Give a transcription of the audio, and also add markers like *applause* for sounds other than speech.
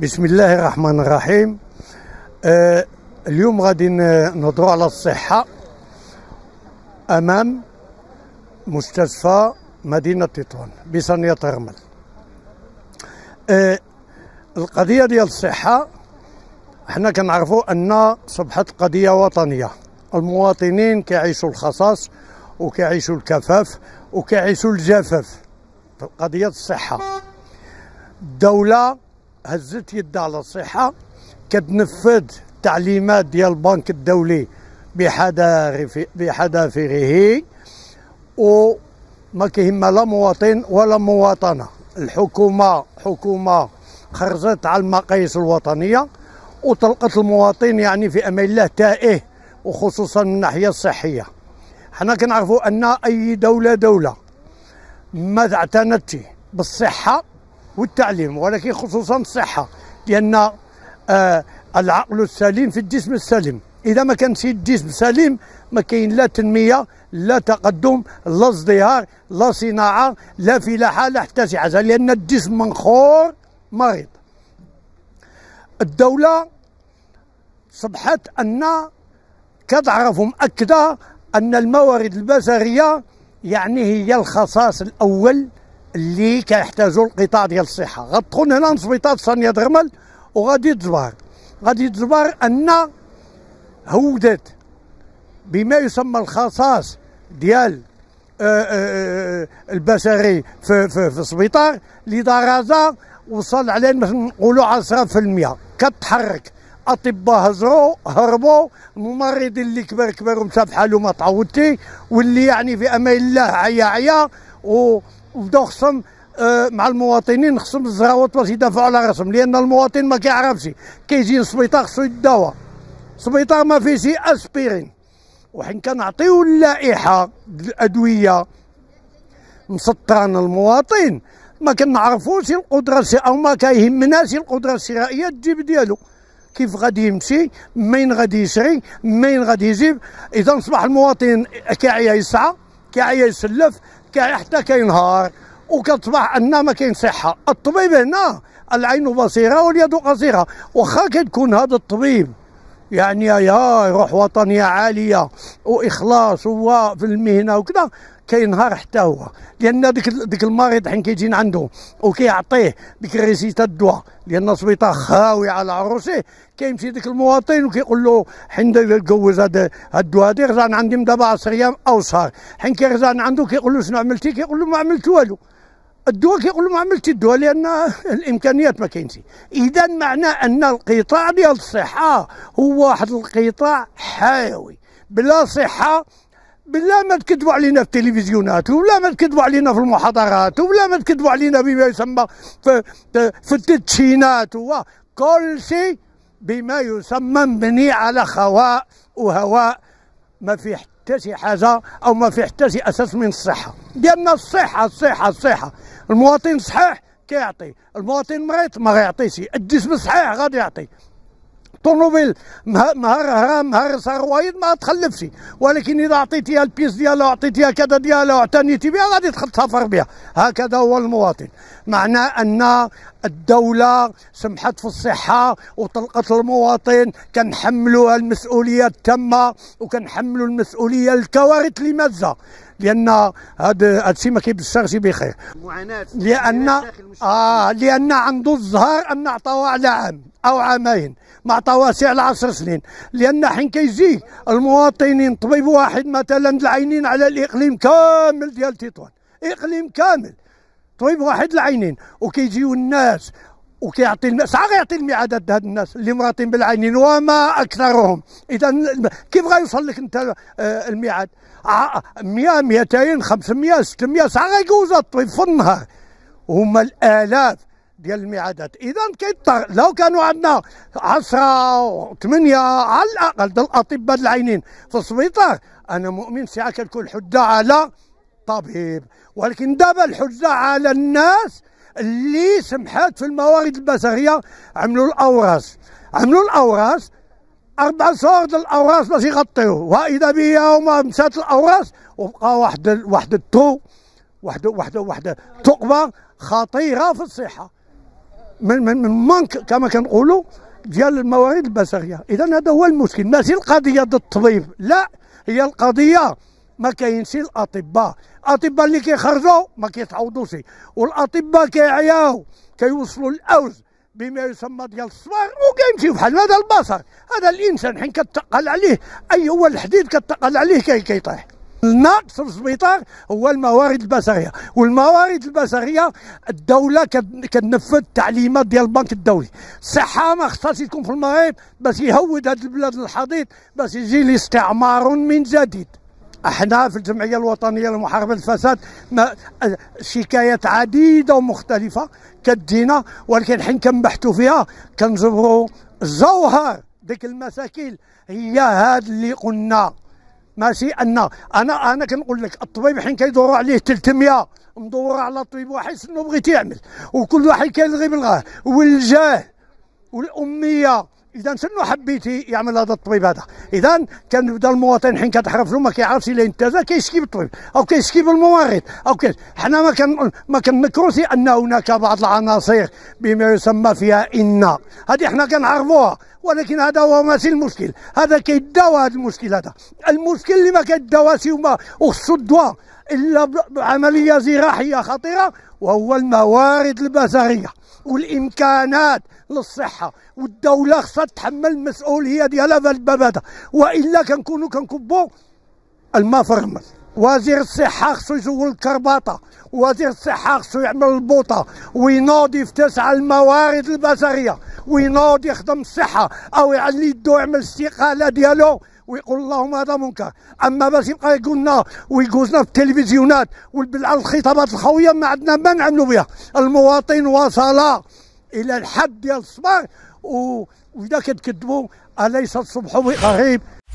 بسم الله الرحمن الرحيم آه اليوم غادي نهضروا على الصحة أمام مستشفى مدينة تطوان بصنية ترمل آه القضية ديال الصحة حنا كنعرفوا أن صبحت قضية وطنية المواطنين كيعيشوا الخصاص وكيعيشوا الكفاف وكيعيشوا الجفاف في قضية الصحة الدولة هزت يد على الصحة كتنفذ تعليمات ديال البنك الدولي بحذافيره وما كيهم لا مواطن ولا مواطنة الحكومة حكومة خرجت على المقاييس الوطنية وطلقت المواطن يعني في أمان الله تائه وخصوصا من الناحية الصحية حنا كنعرفوا أن أي دولة دولة ما اعتنت بالصحة والتعليم ولكن خصوصا الصحه لان آه، العقل السليم في الجسم السليم اذا ما كانش الجسم سليم ما كاين لا تنميه لا تقدم لا ازدهار لا صناعه لا فلاحه لا حتى شي حاجه لان الجسم منخور مريض الدوله صبحت ان كتعرف مؤكده ان الموارد البشريه يعني هي الخصاص الاول اللي كيحتاجوا القطاع ديال الصحه غتدخل هنا لسبيطار ثانيه درمل وغادي تزبار غادي تزبار ان هودت بما يسمى الخصاص ديال آه، آه، آه، البشري في في في السبيطار لدرجه وصل على نقولوا 10% كتحرك اطباء هزروا هربوا الممرضين اللي كبر كبر ومشى بحالو ما تعودتي واللي يعني في امان الله عيا عيا و وبداو خصم آه، مع المواطنين خصم الزراوات باش يدافعوا على راسهم لان المواطن ما كيعرفش كيجي للسبيطار خصو يداوى السبيطار ما فيهش اسبيرين وحين كنعطيو اللائحه الادويه مسطران المواطن ما كنعرفوش القدره او ما كيهمناش القدره الشرائيه تجيب ديالو كيف غادي يمشي مين غادي يشري مين غادي يجيب اذا اصبح المواطن كيعيا يسعى كيعيا يسلف حتى كينهار وكتصبح ان ما كاين صحه الطبيب هنا العين بصيره واليد قصيره واخا كتكون هذا الطبيب يعني يا روح وطنيه عاليه واخلاص وفي المهنه وكذا كينهار حتى هو لان ديك ديك المريض حين كيجي عنده وكيعطيه ديك ريزيتا الدواء لان السبيطار خاوي على عروسه كيمشي ديك المواطن وكيقول له حين يتجوز هذا الدواء هذا رجع عندي من دابا 10 ايام او شهر حين كيرجع عنده كيقول له شنو عملتي كيقول له ما عملت والو الدواء كيقول له ما عملتي الدواء لان *laughs* الامكانيات ما كاينش اذا معنى ان القطاع ديال الصحه هو واحد القطاع حيوي بلا صحه بالله ما تكذبوا علينا في التلفزيونات ولا ما تكذبوا علينا في المحاضرات ولا ما تكذبوا علينا بما يسمى في, في التدشينات كل شيء بما يسمى مبني على خواء وهواء ما في حتى شي حاجه او ما في حتى شي اساس من الصحه ديالنا الصحه الصحه الصحه المواطن صحيح كيعطي المواطن مريض ما غيعطيش الجسم صحيح غادي يعطي الطونوبيل نهار هرام نهار وايد ما تخلفش ولكن اذا اعطيتيها البيس ديالها اعطيتيها كذا ديالها واعتنيتي بها غادي تسافر بها هكذا هو المواطن معناه ان الدولة سمحت في الصحة وطلقت المواطن كنحملوها المسؤولية التامة وكنحملوا المسؤولية الكوارث اللي مازه لان هاد السي ما كيبشرش بخير معاناه لان اه لان عنده الزهر ان عطاوه على عام او عامين ما عطاوهاش على 10 سنين لان حين كيجي المواطنين طبيب واحد مثلا العينين على الاقليم كامل ديال تطوان اقليم كامل طبيب واحد العينين وكيجيو الناس وكيعطي الم... ساعه غيعطي الميعادات لهاد الناس اللي مراتين بالعينين وما اكثرهم اذا كيف غيوصل لك انت آه، الميعاد 100 200 500 600 ساعه غيجوز الطبيب في النهار هما الالاف ديال الميعادات اذا كيضطر لو كانوا عندنا 10 8 على الاقل ديال الاطباء العينين في السبيطار انا مؤمن ساعه كتكون حده على طبيب ولكن دابا الحجه على الناس اللي سمحات في الموارد البشريه عملوا الاوراس عملوا الاوراس اربع صور ديال الاوراس باش يغطيوه واذا بيا وما مشات الاوراس وبقى واحد واحد التو واحد واحد واحد ثقبه خطيره في الصحه من من من منك كما كنقولوا ديال الموارد البشريه اذا هذا هو المشكل ماشي القضيه ضد الطبيب لا هي القضيه ما كاينش الاطباء الاطباء اللي كيخرجوا ما كيتعوضوش والاطباء كيعياو كيوصلوا الاوز بما يسمى ديال الصبار وكيمشيو بحال هذا البصر هذا الانسان حين كتقل عليه اي هو الحديد كتقل عليه كي كيطيح الناقص في السبيطار هو الموارد البشريه والموارد البشريه الدوله كتنفذ التعليمات ديال البنك الدولي الصحه ما خصهاش تكون في المغرب باش يهود هذا البلاد الحضيض باش يجي الاستعمار من جديد احنا في الجمعيه الوطنيه لمحاربه الفساد شكايات عديده ومختلفه كدينا ولكن حين كنبحثوا فيها كنجبروا الجوهر ديك المساكين هي هاد اللي قلنا ماشي ان انا انا كنقول لك الطبيب حين كيدوروا عليه 300 مدور على طبيب واحد شنو بغيت يعمل وكل واحد كيلغي بالغاه والجاه والاميه اذا شنو حبيتي يعمل هذا الطبيب هذا اذا كان بدا المواطن حين كتحرف له ما كيعرفش الا انتزا كيشكي بالطبيب او كيشكي بالممرض او كي حنا ما كان ما كنكروش ان هناك بعض العناصر بما يسمى فيها ان هذه حنا كنعرفوها ولكن هذا هو ماشي المشكل هذا كيداوى هذا المشكل هذا المشكل اللي ما كيداواش وما وخصو الدواء الا بعمليه جراحيه خطيره وهو الموارد البشرية والإمكانات للصحة والدولة خصها تتحمل المسؤولية ديالها في الباب هذا وإلا كنكونوا كنكبوا الماء في الرمل وزير الصحة خصو يزول الكرباطة وزير الصحة خصو يعمل البوطة وينوض على الموارد البشرية وينوض يخدم الصحة أو يعلي يدو يعمل الاستقالة ديالو ويقول اللهم هذا منكر اما باش يبقى يقولنا ويجوزنا في التلفزيونات وبالعلى الخطابات الخويه ما عندنا ما نعملوا بها المواطن وصل الى الحد ديال الصباح واذا كتكذبوا اليس الصبح بغريب